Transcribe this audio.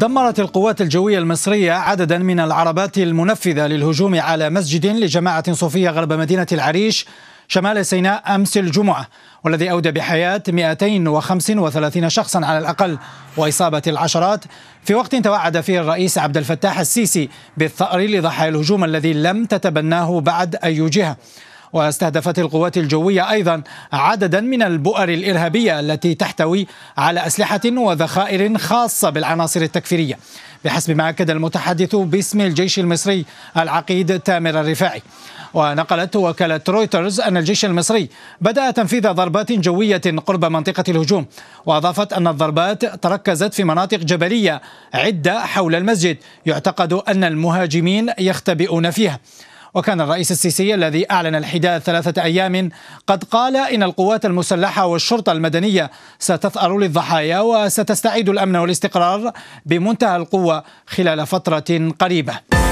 دمرت القوات الجوية المصرية عددا من العربات المنفذة للهجوم على مسجد لجماعة صوفية غرب مدينة العريش شمال سيناء أمس الجمعة والذي أودى بحياة 235 شخصا على الأقل وإصابة العشرات في وقت توعد فيه الرئيس عبد الفتاح السيسي بالثأر لضحايا الهجوم الذي لم تتبناه بعد أي جهة واستهدفت القوات الجوية أيضا عددا من البؤر الإرهابية التي تحتوي على أسلحة وذخائر خاصة بالعناصر التكفيرية بحسب ما أكد المتحدث باسم الجيش المصري العقيد تامر الرفاعي ونقلت وكالة رويترز أن الجيش المصري بدأ تنفيذ ضربات جوية قرب منطقة الهجوم وأضافت أن الضربات تركزت في مناطق جبلية عدة حول المسجد يعتقد أن المهاجمين يختبئون فيها وكان الرئيس السيسي الذي أعلن الحداد ثلاثة أيام قد قال إن القوات المسلحة والشرطة المدنية ستثأر للضحايا وستستعيد الأمن والاستقرار بمنتهى القوة خلال فترة قريبة